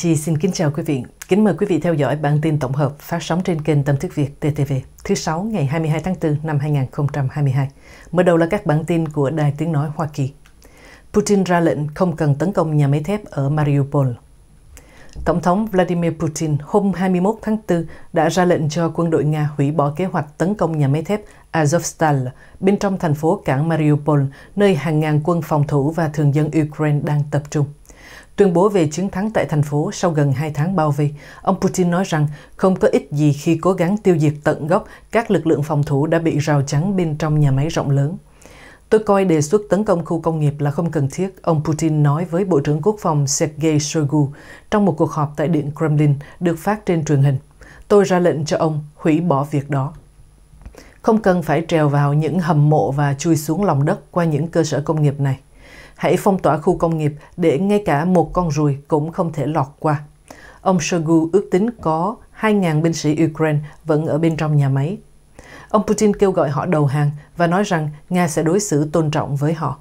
Chi xin kính chào quý vị. Kính mời quý vị theo dõi bản tin tổng hợp phát sóng trên kênh Tâm thức Việt TTV thứ sáu ngày 22 tháng 4 năm 2022. Mở đầu là các bản tin của Đài Tiếng Nói Hoa Kỳ. Putin ra lệnh không cần tấn công nhà máy thép ở Mariupol. Tổng thống Vladimir Putin hôm 21 tháng 4 đã ra lệnh cho quân đội Nga hủy bỏ kế hoạch tấn công nhà máy thép Azovstal bên trong thành phố cảng Mariupol, nơi hàng ngàn quân phòng thủ và thường dân Ukraine đang tập trung. Tuyên bố về chiến thắng tại thành phố sau gần 2 tháng bao vây, ông Putin nói rằng không có ích gì khi cố gắng tiêu diệt tận gốc các lực lượng phòng thủ đã bị rào chắn bên trong nhà máy rộng lớn. Tôi coi đề xuất tấn công khu công nghiệp là không cần thiết, ông Putin nói với Bộ trưởng Quốc phòng Sergei Shoigu trong một cuộc họp tại Điện Kremlin được phát trên truyền hình. Tôi ra lệnh cho ông hủy bỏ việc đó. Không cần phải trèo vào những hầm mộ và chui xuống lòng đất qua những cơ sở công nghiệp này. Hãy phong tỏa khu công nghiệp để ngay cả một con ruồi cũng không thể lọt qua. Ông Shoigu ước tính có 2.000 binh sĩ Ukraine vẫn ở bên trong nhà máy. Ông Putin kêu gọi họ đầu hàng và nói rằng Nga sẽ đối xử tôn trọng với họ.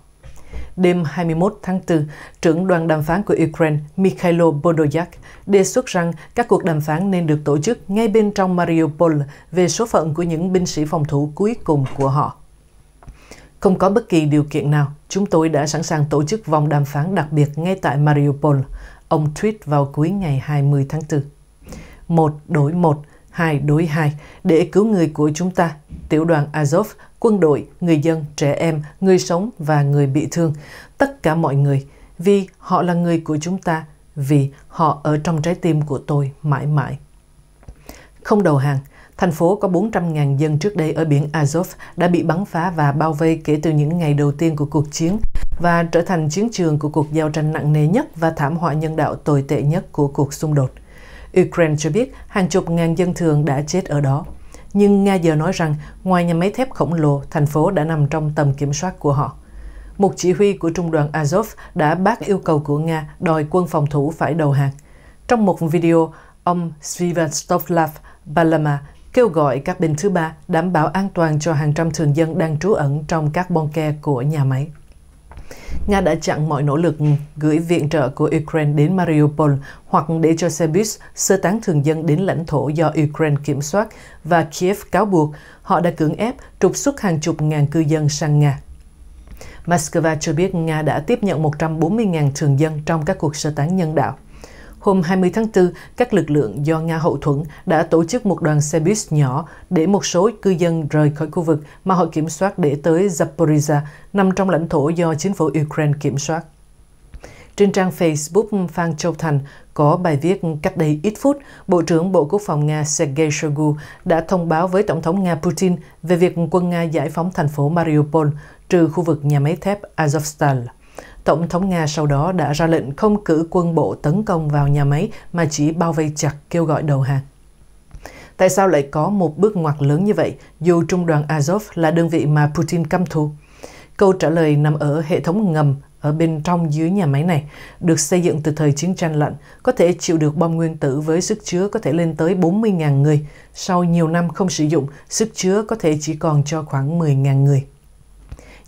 Đêm 21 tháng 4, trưởng đoàn đàm phán của Ukraine Mikhailo Bodoyak đề xuất rằng các cuộc đàm phán nên được tổ chức ngay bên trong Mariupol về số phận của những binh sĩ phòng thủ cuối cùng của họ. Không có bất kỳ điều kiện nào, chúng tôi đã sẵn sàng tổ chức vòng đàm phán đặc biệt ngay tại Mariupol, ông tweet vào cuối ngày 20 tháng 4. Một đối một, hai đối hai, để cứu người của chúng ta, tiểu đoàn Azov, quân đội, người dân, trẻ em, người sống và người bị thương, tất cả mọi người, vì họ là người của chúng ta, vì họ ở trong trái tim của tôi mãi mãi. Không đầu hàng, Thành phố có 400.000 dân trước đây ở biển Azov đã bị bắn phá và bao vây kể từ những ngày đầu tiên của cuộc chiến và trở thành chiến trường của cuộc giao tranh nặng nề nhất và thảm họa nhân đạo tồi tệ nhất của cuộc xung đột. Ukraine cho biết hàng chục ngàn dân thường đã chết ở đó. Nhưng Nga giờ nói rằng ngoài nhà máy thép khổng lồ, thành phố đã nằm trong tầm kiểm soát của họ. Một chỉ huy của trung đoàn Azov đã bác yêu cầu của Nga đòi quân phòng thủ phải đầu hàng. Trong một video, ông Sviatoslav Balama kêu gọi các bên thứ ba đảm bảo an toàn cho hàng trăm thường dân đang trú ẩn trong các bon ke của nhà máy. Nga đã chặn mọi nỗ lực gửi viện trợ của Ukraine đến Mariupol hoặc để cho xe buýt sơ tán thường dân đến lãnh thổ do Ukraine kiểm soát và Kiev cáo buộc họ đã cưỡng ép trục xuất hàng chục ngàn cư dân sang Nga. Moscow cho biết Nga đã tiếp nhận 140.000 thường dân trong các cuộc sơ tán nhân đạo. Hôm 20 tháng 4, các lực lượng do Nga hậu thuẫn đã tổ chức một đoàn xe buýt nhỏ để một số cư dân rời khỏi khu vực mà họ kiểm soát để tới Zaporizhia, nằm trong lãnh thổ do chính phủ Ukraine kiểm soát. Trên trang Facebook Phan Châu Thành có bài viết cách đây ít phút, Bộ trưởng Bộ Quốc phòng Nga Sergei Shoigu đã thông báo với Tổng thống Nga Putin về việc quân Nga giải phóng thành phố Mariupol, trừ khu vực nhà máy thép Azovstal. Tổng thống Nga sau đó đã ra lệnh không cử quân bộ tấn công vào nhà máy mà chỉ bao vây chặt kêu gọi đầu hàng. Tại sao lại có một bước ngoặt lớn như vậy dù trung đoàn Azov là đơn vị mà Putin căm thù? Câu trả lời nằm ở hệ thống ngầm ở bên trong dưới nhà máy này, được xây dựng từ thời chiến tranh lạnh, có thể chịu được bom nguyên tử với sức chứa có thể lên tới 40.000 người. Sau nhiều năm không sử dụng, sức chứa có thể chỉ còn cho khoảng 10.000 người.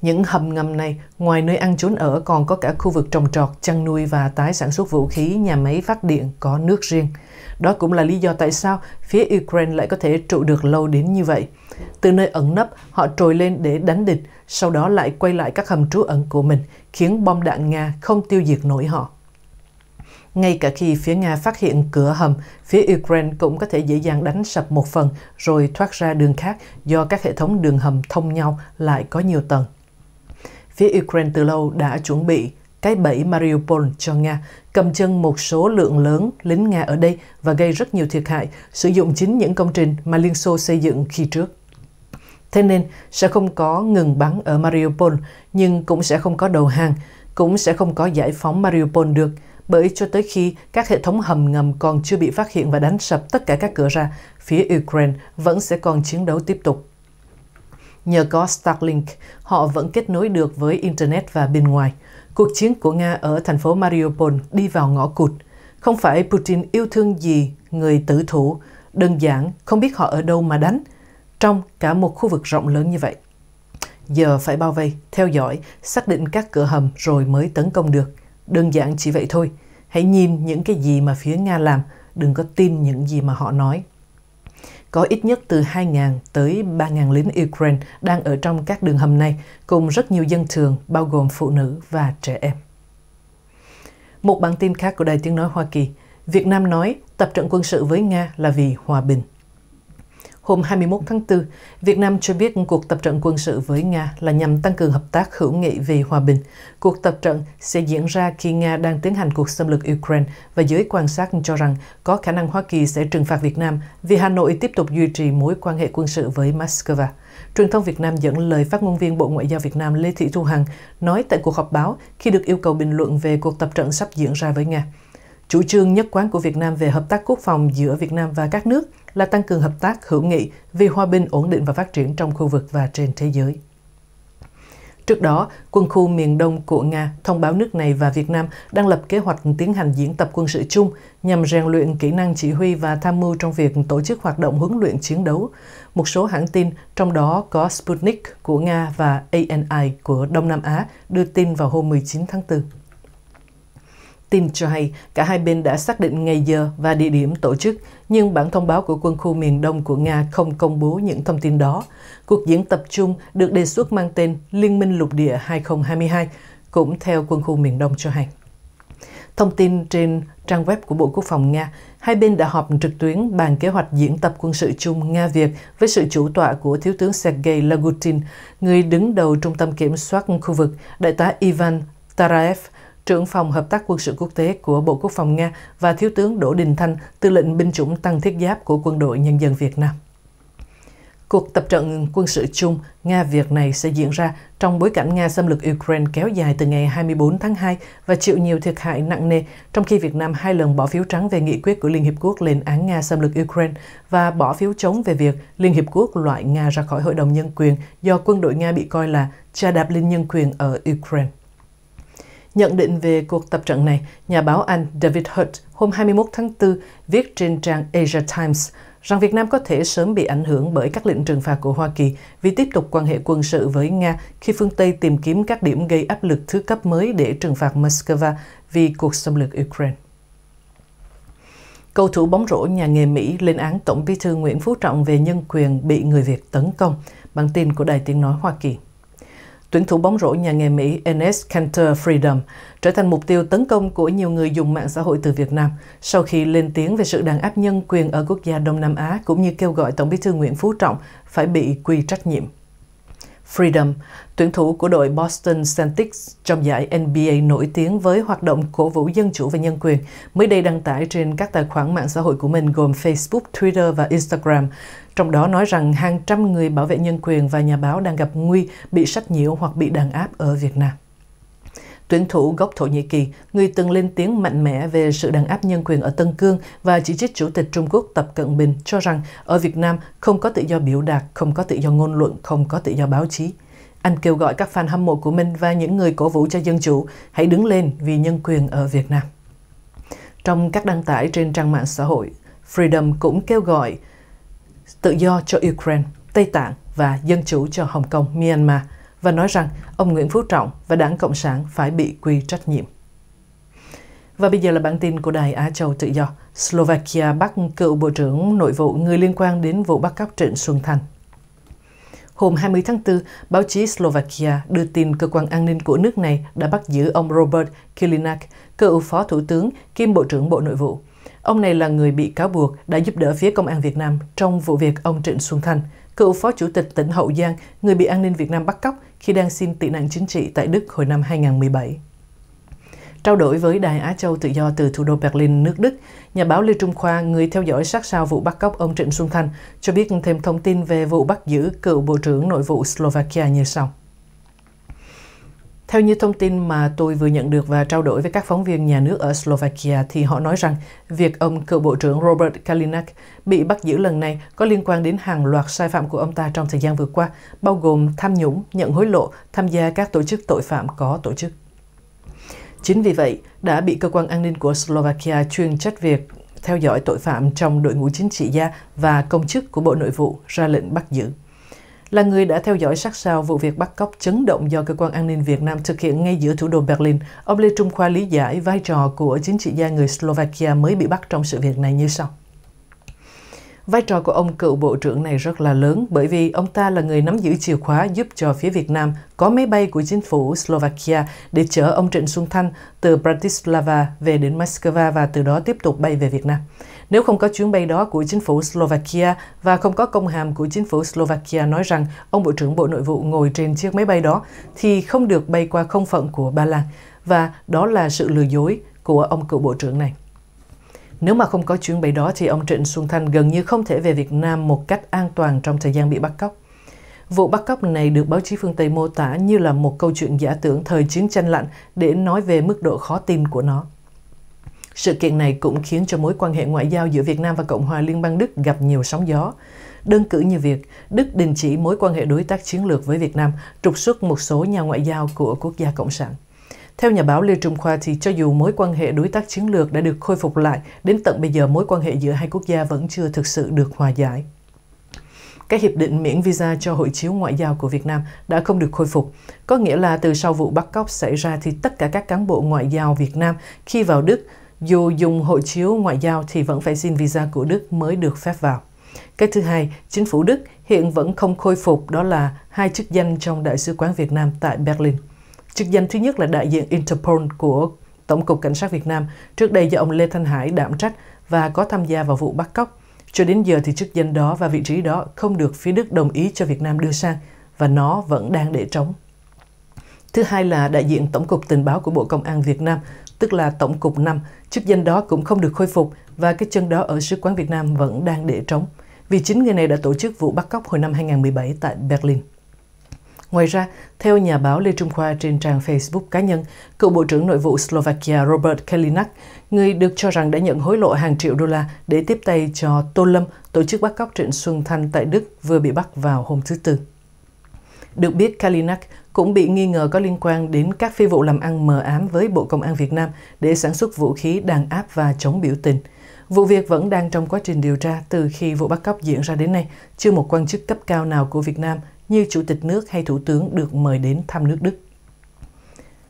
Những hầm ngầm này, ngoài nơi ăn trốn ở còn có cả khu vực trồng trọt, chăn nuôi và tái sản xuất vũ khí, nhà máy phát điện có nước riêng. Đó cũng là lý do tại sao phía Ukraine lại có thể trụ được lâu đến như vậy. Từ nơi ẩn nấp, họ trồi lên để đánh địch, sau đó lại quay lại các hầm trú ẩn của mình, khiến bom đạn Nga không tiêu diệt nổi họ. Ngay cả khi phía Nga phát hiện cửa hầm, phía Ukraine cũng có thể dễ dàng đánh sập một phần rồi thoát ra đường khác do các hệ thống đường hầm thông nhau lại có nhiều tầng phía Ukraine từ lâu đã chuẩn bị cái bẫy Mariupol cho Nga, cầm chân một số lượng lớn lính Nga ở đây và gây rất nhiều thiệt hại, sử dụng chính những công trình mà Liên Xô xây dựng khi trước. Thế nên, sẽ không có ngừng bắn ở Mariupol, nhưng cũng sẽ không có đầu hàng, cũng sẽ không có giải phóng Mariupol được, bởi cho tới khi các hệ thống hầm ngầm còn chưa bị phát hiện và đánh sập tất cả các cửa ra, phía Ukraine vẫn sẽ còn chiến đấu tiếp tục. Nhờ có Starlink, họ vẫn kết nối được với Internet và bên ngoài. Cuộc chiến của Nga ở thành phố Mariupol đi vào ngõ cụt. Không phải Putin yêu thương gì người tử thủ, đơn giản không biết họ ở đâu mà đánh, trong cả một khu vực rộng lớn như vậy. Giờ phải bao vây, theo dõi, xác định các cửa hầm rồi mới tấn công được. Đơn giản chỉ vậy thôi. Hãy nhìn những cái gì mà phía Nga làm, đừng có tin những gì mà họ nói có ít nhất từ 2.000 tới 3.000 lính Ukraine đang ở trong các đường hầm này, cùng rất nhiều dân thường, bao gồm phụ nữ và trẻ em. Một bản tin khác của Đài Tiếng Nói Hoa Kỳ, Việt Nam nói tập trận quân sự với Nga là vì hòa bình. Hôm 21 tháng 4, Việt Nam cho biết cuộc tập trận quân sự với Nga là nhằm tăng cường hợp tác hữu nghị vì hòa bình. Cuộc tập trận sẽ diễn ra khi Nga đang tiến hành cuộc xâm lược Ukraine và giới quan sát cho rằng có khả năng Hoa Kỳ sẽ trừng phạt Việt Nam vì Hà Nội tiếp tục duy trì mối quan hệ quân sự với Moscow. Truyền thông Việt Nam dẫn lời phát ngôn viên Bộ Ngoại giao Việt Nam Lê Thị Thu Hằng nói tại cuộc họp báo khi được yêu cầu bình luận về cuộc tập trận sắp diễn ra với Nga. Chủ trương nhất quán của Việt Nam về hợp tác quốc phòng giữa Việt Nam và các nước là tăng cường hợp tác hữu nghị vì hòa bình, ổn định và phát triển trong khu vực và trên thế giới. Trước đó, quân khu miền đông của Nga thông báo nước này và Việt Nam đang lập kế hoạch tiến hành diễn tập quân sự chung nhằm rèn luyện kỹ năng chỉ huy và tham mưu trong việc tổ chức hoạt động huấn luyện chiến đấu. Một số hãng tin, trong đó có Sputnik của Nga và ANI của Đông Nam Á, đưa tin vào hôm 19 tháng 4. Tin cho hay cả hai bên đã xác định ngày giờ và địa điểm tổ chức, nhưng bản thông báo của quân khu miền Đông của Nga không công bố những thông tin đó. Cuộc diễn tập chung được đề xuất mang tên Liên minh lục địa 2022, cũng theo quân khu miền Đông cho hay. Thông tin trên trang web của Bộ Quốc phòng Nga, hai bên đã họp trực tuyến bàn kế hoạch diễn tập quân sự chung Nga-Việt với sự chủ tọa của Thiếu tướng Sergei Lagutin, người đứng đầu Trung tâm Kiểm soát khu vực, Đại tá Ivan Taraev, trưởng phòng hợp tác quân sự quốc tế của Bộ Quốc phòng Nga và Thiếu tướng Đỗ Đình Thanh, tư lệnh binh chủng tăng thiết giáp của Quân đội Nhân dân Việt Nam. Cuộc tập trận quân sự chung Nga-Việt này sẽ diễn ra trong bối cảnh Nga xâm lược Ukraine kéo dài từ ngày 24 tháng 2 và chịu nhiều thiệt hại nặng nề, trong khi Việt Nam hai lần bỏ phiếu trắng về nghị quyết của Liên Hiệp Quốc lên án Nga xâm lược Ukraine và bỏ phiếu chống về việc Liên Hiệp Quốc loại Nga ra khỏi Hội đồng Nhân quyền do quân đội Nga bị coi là trà đạp lên nhân quyền ở Ukraine. Nhận định về cuộc tập trận này, nhà báo Anh David Hurt hôm 21 tháng 4 viết trên trang Asia Times rằng Việt Nam có thể sớm bị ảnh hưởng bởi các lệnh trừng phạt của Hoa Kỳ vì tiếp tục quan hệ quân sự với Nga khi phương Tây tìm kiếm các điểm gây áp lực thứ cấp mới để trừng phạt Moscow vì cuộc xâm lược Ukraine. Cầu thủ bóng rổ nhà nghề Mỹ lên án Tổng bí thư Nguyễn Phú Trọng về nhân quyền bị người Việt tấn công, bản tin của Đài Tiếng Nói Hoa Kỳ. Tuyển thủ bóng rổ nhà nghề Mỹ Enes Kanter Freedom trở thành mục tiêu tấn công của nhiều người dùng mạng xã hội từ Việt Nam sau khi lên tiếng về sự đàn áp nhân quyền ở quốc gia Đông Nam Á cũng như kêu gọi Tổng bí thư Nguyễn Phú Trọng phải bị quy trách nhiệm. Freedom tuyển thủ của đội Boston Celtics trong giải NBA nổi tiếng với hoạt động cổ vũ dân chủ và nhân quyền, mới đây đăng tải trên các tài khoản mạng xã hội của mình gồm Facebook, Twitter và Instagram, trong đó nói rằng hàng trăm người bảo vệ nhân quyền và nhà báo đang gặp nguy bị sách nhiễu hoặc bị đàn áp ở Việt Nam. Tuyển thủ gốc Thổ Nhĩ Kỳ, người từng lên tiếng mạnh mẽ về sự đàn áp nhân quyền ở Tân Cương và chỉ trích Chủ tịch Trung Quốc Tập Cận Bình cho rằng ở Việt Nam không có tự do biểu đạt, không có tự do ngôn luận, không có tự do báo chí. Anh kêu gọi các fan hâm mộ của mình và những người cổ vũ cho dân chủ hãy đứng lên vì nhân quyền ở Việt Nam. Trong các đăng tải trên trang mạng xã hội, Freedom cũng kêu gọi tự do cho Ukraine, Tây Tạng và dân chủ cho Hồng Kông, Myanmar và nói rằng ông Nguyễn Phú Trọng và Đảng Cộng sản phải bị quy trách nhiệm. Và bây giờ là bản tin của Đài Á Châu Tự Do. Slovakia bắt cựu Bộ trưởng Nội vụ người liên quan đến vụ bắt cóc Trịnh Xuân Thành. Hôm 20 tháng 4, báo chí Slovakia đưa tin cơ quan an ninh của nước này đã bắt giữ ông Robert Kilinak, cựu phó thủ tướng, kiêm bộ trưởng Bộ Nội vụ. Ông này là người bị cáo buộc đã giúp đỡ phía công an Việt Nam trong vụ việc ông Trịnh Xuân Thanh, cựu phó chủ tịch tỉnh Hậu Giang, người bị an ninh Việt Nam bắt cóc khi đang xin tị nạn chính trị tại Đức hồi năm 2017. Trao đổi với Đài Á Châu Tự do từ thủ đô Berlin, nước Đức, nhà báo Lê Trung Khoa, người theo dõi sát sao vụ bắt cóc ông Trịnh Xuân Thanh, cho biết thêm thông tin về vụ bắt giữ cựu Bộ trưởng Nội vụ Slovakia như sau. Theo như thông tin mà tôi vừa nhận được và trao đổi với các phóng viên nhà nước ở Slovakia thì họ nói rằng việc ông cựu Bộ trưởng Robert Kalinak bị bắt giữ lần này có liên quan đến hàng loạt sai phạm của ông ta trong thời gian vừa qua, bao gồm tham nhũng, nhận hối lộ, tham gia các tổ chức tội phạm có tổ chức. Chính vì vậy, đã bị cơ quan an ninh của Slovakia chuyên trách việc theo dõi tội phạm trong đội ngũ chính trị gia và công chức của Bộ Nội vụ ra lệnh bắt giữ. Là người đã theo dõi sát sao vụ việc bắt cóc chấn động do cơ quan an ninh Việt Nam thực hiện ngay giữa thủ đô Berlin, ông Lê Trung Khoa lý giải vai trò của chính trị gia người Slovakia mới bị bắt trong sự việc này như sau. Vai trò của ông cựu bộ trưởng này rất là lớn bởi vì ông ta là người nắm giữ chìa khóa giúp cho phía Việt Nam có máy bay của chính phủ Slovakia để chở ông Trịnh Xuân Thanh từ Bratislava về đến Moscow và từ đó tiếp tục bay về Việt Nam. Nếu không có chuyến bay đó của chính phủ Slovakia và không có công hàm của chính phủ Slovakia nói rằng ông Bộ trưởng Bộ Nội vụ ngồi trên chiếc máy bay đó thì không được bay qua không phận của Ba Lan và đó là sự lừa dối của ông cựu bộ trưởng này. Nếu mà không có chuyến bay đó thì ông Trịnh Xuân Thanh gần như không thể về Việt Nam một cách an toàn trong thời gian bị bắt cóc. Vụ bắt cóc này được báo chí phương Tây mô tả như là một câu chuyện giả tưởng thời chiến tranh lạnh để nói về mức độ khó tin của nó. Sự kiện này cũng khiến cho mối quan hệ ngoại giao giữa Việt Nam và Cộng hòa Liên bang Đức gặp nhiều sóng gió. Đơn cử như việc Đức đình chỉ mối quan hệ đối tác chiến lược với Việt Nam, trục xuất một số nhà ngoại giao của quốc gia Cộng sản. Theo nhà báo Lê Trung Khoa thì cho dù mối quan hệ đối tác chiến lược đã được khôi phục lại, đến tận bây giờ mối quan hệ giữa hai quốc gia vẫn chưa thực sự được hòa giải. Các hiệp định miễn visa cho hộ chiếu ngoại giao của Việt Nam đã không được khôi phục. Có nghĩa là từ sau vụ bắt cóc xảy ra thì tất cả các cán bộ ngoại giao Việt Nam khi vào Đức, dù dùng hộ chiếu ngoại giao thì vẫn phải xin visa của Đức mới được phép vào. Cái thứ hai, chính phủ Đức hiện vẫn không khôi phục đó là hai chức danh trong Đại sứ quán Việt Nam tại Berlin. Chức danh thứ nhất là đại diện Interpol của Tổng cục Cảnh sát Việt Nam, trước đây do ông Lê Thanh Hải đảm trách và có tham gia vào vụ bắt cóc. Cho đến giờ thì chức danh đó và vị trí đó không được phía Đức đồng ý cho Việt Nam đưa sang và nó vẫn đang để trống. Thứ hai là đại diện Tổng cục Tình báo của Bộ Công an Việt Nam, tức là Tổng cục 5, chức danh đó cũng không được khôi phục và cái chân đó ở Sứ quán Việt Nam vẫn đang để trống. Vì chính người này đã tổ chức vụ bắt cóc hồi năm 2017 tại Berlin. Ngoài ra, theo nhà báo Lê Trung Khoa trên trang Facebook cá nhân, cựu Bộ trưởng Nội vụ Slovakia Robert Kalinak, người được cho rằng đã nhận hối lộ hàng triệu đô la để tiếp tay cho Tô Lâm, tổ chức bắt cóc Trịnh Xuân Thanh tại Đức vừa bị bắt vào hôm thứ Tư. Được biết, Kalinak cũng bị nghi ngờ có liên quan đến các phi vụ làm ăn mờ ám với Bộ Công an Việt Nam để sản xuất vũ khí đàn áp và chống biểu tình. Vụ việc vẫn đang trong quá trình điều tra từ khi vụ bắt cóc diễn ra đến nay. Chưa một quan chức cấp cao nào của Việt Nam như chủ tịch nước hay thủ tướng được mời đến thăm nước Đức.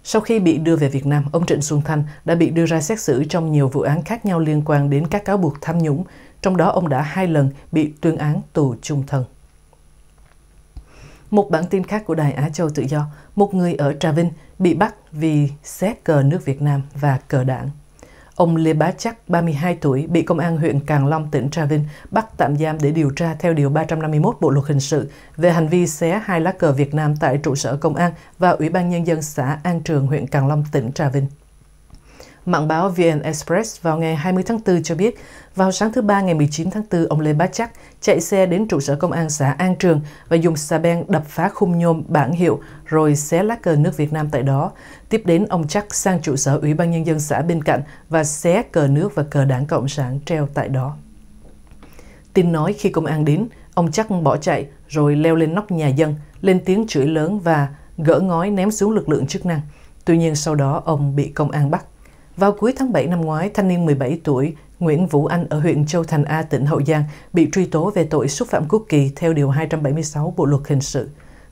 Sau khi bị đưa về Việt Nam, ông Trịnh Xuân Thanh đã bị đưa ra xét xử trong nhiều vụ án khác nhau liên quan đến các cáo buộc tham nhũng, trong đó ông đã hai lần bị tuyên án tù chung thân. Một bản tin khác của Đài Á Châu Tự Do, một người ở Trà Vinh bị bắt vì xét cờ nước Việt Nam và cờ đảng. Ông Lê Bá Chắc, 32 tuổi, bị Công an huyện Càng Long, tỉnh Trà Vinh bắt tạm giam để điều tra theo Điều 351 Bộ Luật Hình sự về hành vi xé hai lá cờ Việt Nam tại trụ sở Công an và Ủy ban Nhân dân xã An Trường, huyện Càng Long, tỉnh Trà Vinh. Mạng báo VN Express vào ngày 20 tháng 4 cho biết, vào sáng thứ Ba ngày 19 tháng 4, ông Lê Bá Chắc chạy xe đến trụ sở công an xã An Trường và dùng xà beng đập phá khung nhôm bảng hiệu rồi xé lá cờ nước Việt Nam tại đó. Tiếp đến, ông Chắc sang trụ sở Ủy ban Nhân dân xã bên cạnh và xé cờ nước và cờ đảng Cộng sản treo tại đó. Tin nói khi công an đến, ông Chắc bỏ chạy rồi leo lên nóc nhà dân, lên tiếng chửi lớn và gỡ ngói ném xuống lực lượng chức năng. Tuy nhiên sau đó ông bị công an bắt. Vào cuối tháng 7 năm ngoái, thanh niên 17 tuổi Nguyễn Vũ Anh ở huyện Châu Thành A, tỉnh Hậu Giang bị truy tố về tội xúc phạm quốc kỳ theo Điều 276 Bộ Luật Hình sự.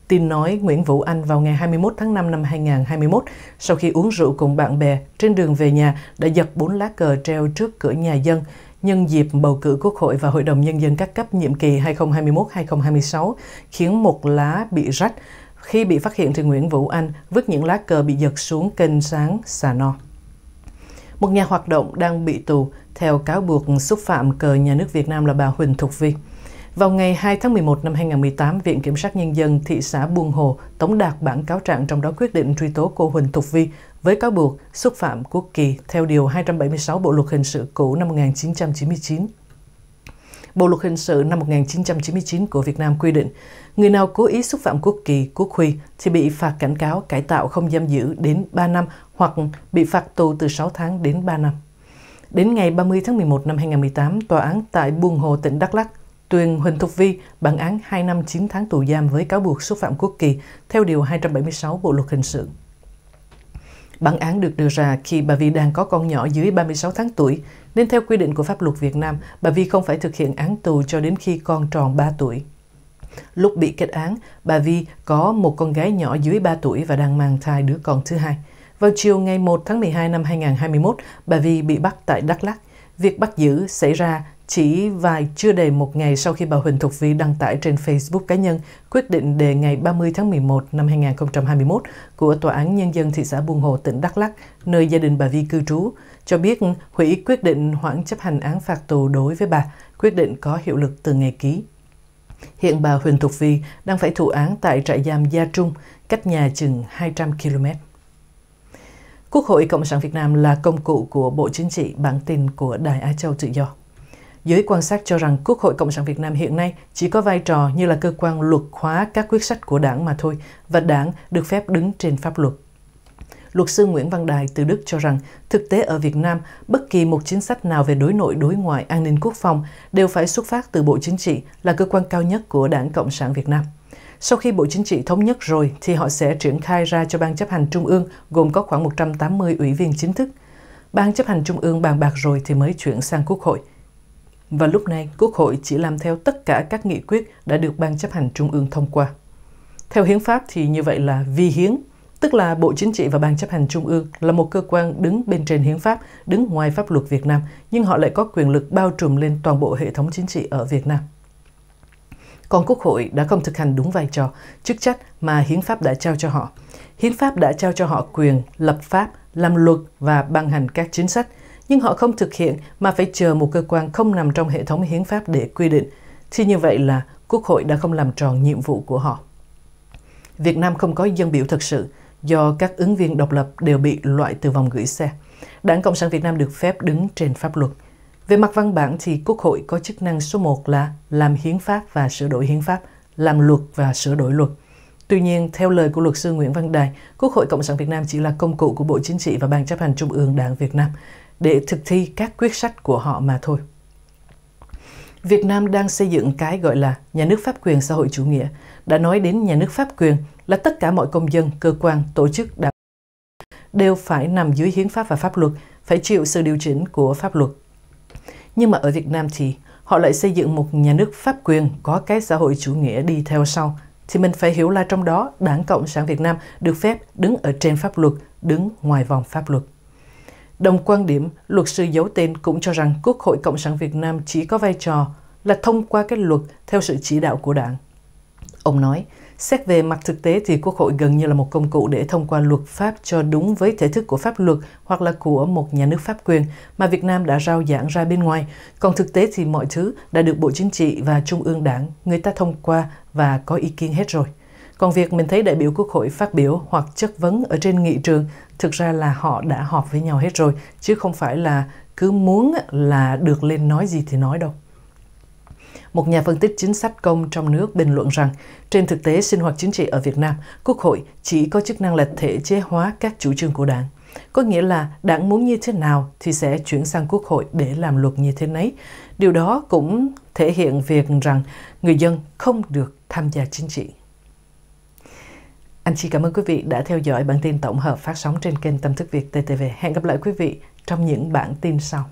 Tin nói Nguyễn Vũ Anh vào ngày 21 tháng 5 năm 2021, sau khi uống rượu cùng bạn bè, trên đường về nhà đã giật bốn lá cờ treo trước cửa nhà dân. Nhân dịp bầu cử Quốc hội và Hội đồng Nhân dân các cấp nhiệm kỳ 2021-2026, khiến một lá bị rách. Khi bị phát hiện thì Nguyễn Vũ Anh vứt những lá cờ bị giật xuống kênh sáng Xà No một nhà hoạt động đang bị tù theo cáo buộc xúc phạm cờ nhà nước Việt Nam là bà Huỳnh Thục Vi. Vào ngày 2 tháng 11 năm 2018, Viện Kiểm sát Nhân dân thị xã Buôn Hồ tống đạt bản cáo trạng trong đó quyết định truy tố cô Huỳnh Thục Vi với cáo buộc xúc phạm quốc kỳ theo Điều 276 Bộ Luật Hình sự cũ năm 1999. Bộ luật hình sự năm 1999 của Việt Nam quy định, người nào cố ý xúc phạm quốc kỳ, quốc huy thì bị phạt cảnh cáo cải tạo không giam giữ đến 3 năm hoặc bị phạt tù từ 6 tháng đến 3 năm. Đến ngày 30 tháng 11 năm 2018, tòa án tại Buôn Hồ, tỉnh Đắk Lắk tuyên Huỳnh Thục Vi bản án 2 năm 9 tháng tù giam với cáo buộc xúc phạm quốc kỳ theo Điều 276 Bộ Luật Hình sự. Bản án được đưa ra khi bà Vi đang có con nhỏ dưới 36 tháng tuổi, nên theo quy định của pháp luật Việt Nam, bà Vi không phải thực hiện án tù cho đến khi con tròn 3 tuổi. Lúc bị kết án, bà Vi có một con gái nhỏ dưới 3 tuổi và đang mang thai đứa con thứ hai. Vào chiều ngày 1 tháng 12 năm 2021, bà Vi bị bắt tại Đắk Lắk. Việc bắt giữ xảy ra chỉ vài chưa đầy một ngày sau khi bà Huỳnh Thục Vi đăng tải trên Facebook cá nhân quyết định đề ngày 30 tháng 11 năm 2021 của Tòa án Nhân dân thị xã Buôn Hồ, tỉnh Đắk Lắk, nơi gia đình bà Vi cư trú, cho biết hủy quyết định hoãn chấp hành án phạt tù đối với bà, quyết định có hiệu lực từ ngày ký. Hiện bà Huỳnh Thục Vi đang phải thụ án tại trại giam Gia Trung, cách nhà chừng 200 km. Quốc hội Cộng sản Việt Nam là công cụ của Bộ Chính trị bản tin của Đài Á Châu Tự Do. Giới quan sát cho rằng Quốc hội Cộng sản Việt Nam hiện nay chỉ có vai trò như là cơ quan luật hóa các quyết sách của đảng mà thôi, và đảng được phép đứng trên pháp luật. Luật sư Nguyễn Văn Đài từ Đức cho rằng, thực tế ở Việt Nam, bất kỳ một chính sách nào về đối nội, đối ngoại, an ninh quốc phòng đều phải xuất phát từ Bộ Chính trị là cơ quan cao nhất của Đảng Cộng sản Việt Nam. Sau khi Bộ Chính trị thống nhất rồi thì họ sẽ triển khai ra cho Ban chấp hành Trung ương gồm có khoảng 180 ủy viên chính thức. Ban chấp hành Trung ương bàn bạc rồi thì mới chuyển sang Quốc hội và lúc này Quốc hội chỉ làm theo tất cả các nghị quyết đã được Ban chấp hành Trung ương thông qua. Theo hiến pháp thì như vậy là vi hiến, tức là Bộ Chính trị và Ban chấp hành Trung ương là một cơ quan đứng bên trên hiến pháp, đứng ngoài pháp luật Việt Nam, nhưng họ lại có quyền lực bao trùm lên toàn bộ hệ thống chính trị ở Việt Nam. Còn Quốc hội đã không thực hành đúng vai trò, chức trách mà hiến pháp đã trao cho họ. Hiến pháp đã trao cho họ quyền lập pháp, làm luật và ban hành các chính sách – nhưng họ không thực hiện mà phải chờ một cơ quan không nằm trong hệ thống hiến pháp để quy định, thì như vậy là Quốc hội đã không làm tròn nhiệm vụ của họ. Việt Nam không có dân biểu thực sự do các ứng viên độc lập đều bị loại từ vòng gửi xe. Đảng Cộng sản Việt Nam được phép đứng trên pháp luật. Về mặt văn bản thì Quốc hội có chức năng số 1 là làm hiến pháp và sửa đổi hiến pháp, làm luật và sửa đổi luật. Tuy nhiên, theo lời của luật sư Nguyễn Văn Đài, Quốc hội Cộng sản Việt Nam chỉ là công cụ của Bộ Chính trị và Ban chấp hành Trung ương Đảng Việt Nam để thực thi các quyết sách của họ mà thôi. Việt Nam đang xây dựng cái gọi là nhà nước pháp quyền xã hội chủ nghĩa. Đã nói đến nhà nước pháp quyền là tất cả mọi công dân, cơ quan, tổ chức đã đều phải nằm dưới hiến pháp và pháp luật, phải chịu sự điều chỉnh của pháp luật. Nhưng mà ở Việt Nam thì họ lại xây dựng một nhà nước pháp quyền có cái xã hội chủ nghĩa đi theo sau thì mình phải hiểu là trong đó Đảng Cộng sản Việt Nam được phép đứng ở trên pháp luật, đứng ngoài vòng pháp luật. Đồng quan điểm, luật sư giấu tên cũng cho rằng Quốc hội Cộng sản Việt Nam chỉ có vai trò là thông qua các luật theo sự chỉ đạo của đảng. Ông nói, xét về mặt thực tế thì Quốc hội gần như là một công cụ để thông qua luật pháp cho đúng với thể thức của pháp luật hoặc là của một nhà nước pháp quyền mà Việt Nam đã rao giảng ra bên ngoài. Còn thực tế thì mọi thứ đã được Bộ Chính trị và Trung ương Đảng người ta thông qua và có ý kiến hết rồi. Còn việc mình thấy đại biểu Quốc hội phát biểu hoặc chất vấn ở trên nghị trường, thực ra là họ đã họp với nhau hết rồi, chứ không phải là cứ muốn là được lên nói gì thì nói đâu. Một nhà phân tích chính sách công trong nước bình luận rằng, trên thực tế sinh hoạt chính trị ở Việt Nam, Quốc hội chỉ có chức năng là thể chế hóa các chủ trương của đảng. Có nghĩa là đảng muốn như thế nào thì sẽ chuyển sang Quốc hội để làm luật như thế nấy. Điều đó cũng thể hiện việc rằng người dân không được tham gia chính trị. Anh chị cảm ơn quý vị đã theo dõi bản tin tổng hợp phát sóng trên kênh Tâm thức Việt TTV. Hẹn gặp lại quý vị trong những bản tin sau.